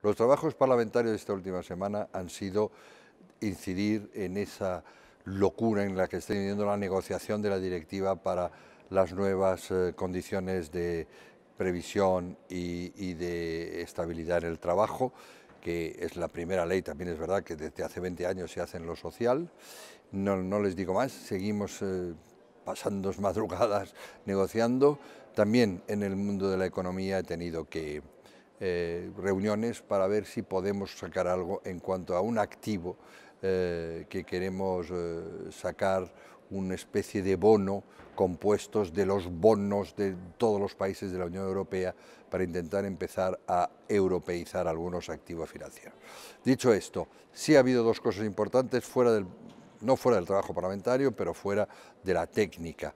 Los trabajos parlamentarios de esta última semana han sido incidir en esa locura en la que está viviendo la negociación de la directiva para las nuevas eh, condiciones de previsión y, de estabilidad en el trabajo, que es la primera ley, también es verdad que desde hace 20 años se hace en lo social. No, les digo más, seguimos eh, pasando madrugadas negociando. También en el mundo de la economía he tenido que eh, reuniones para ver si podemos sacar algo en cuanto a un activo eh, que queremos eh, sacar una especie de bono compuestos de los bonos de todos los países de la Unión Europea para intentar empezar a europeizar algunos activos financieros. Dicho esto, sí ha habido dos cosas importantes fuera del no fuera del trabajo parlamentario, pero fuera de la técnica.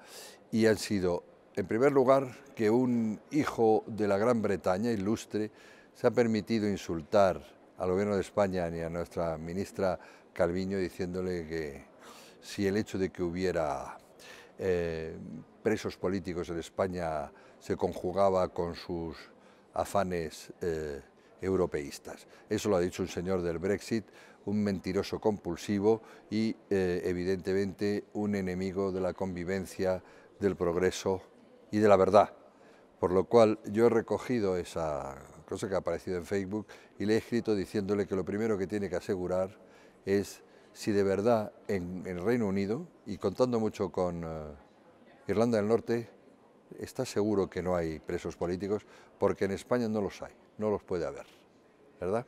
Y han sido en primer lugar, que un hijo de la Gran Bretaña ilustre se ha permitido insultar al gobierno de España ni a nuestra ministra Calviño diciéndole que si el hecho de que hubiera eh, presos políticos en España se conjugaba con sus afanes eh, europeístas. Eso lo ha dicho un señor del Brexit, un mentiroso compulsivo y eh, evidentemente un enemigo de la convivencia, del progreso y de la verdad. Por lo cual yo he recogido esa cosa que ha aparecido en Facebook y le he escrito diciéndole que lo primero que tiene que asegurar es si de verdad en el Reino Unido, y contando mucho con eh, Irlanda del Norte, está seguro que no hay presos políticos, porque en España no los hay, no los puede haber, ¿verdad?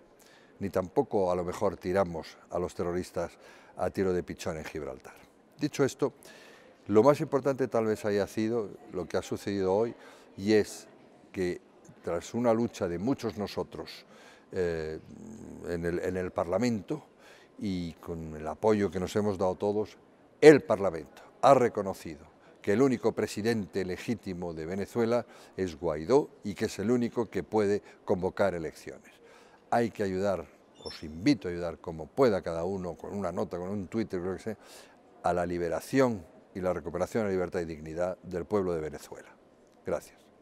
Ni tampoco a lo mejor tiramos a los terroristas a tiro de pichón en Gibraltar. Dicho esto, lo más importante tal vez haya sido lo que ha sucedido hoy y es que tras una lucha de muchos nosotros eh, en, el, en el Parlamento y con el apoyo que nos hemos dado todos, el Parlamento ha reconocido que el único presidente legítimo de Venezuela es Guaidó y que es el único que puede convocar elecciones. Hay que ayudar, os invito a ayudar como pueda cada uno, con una nota, con un Twitter, creo que sea, a la liberación y la recuperación de libertad y dignidad del pueblo de Venezuela. Gracias.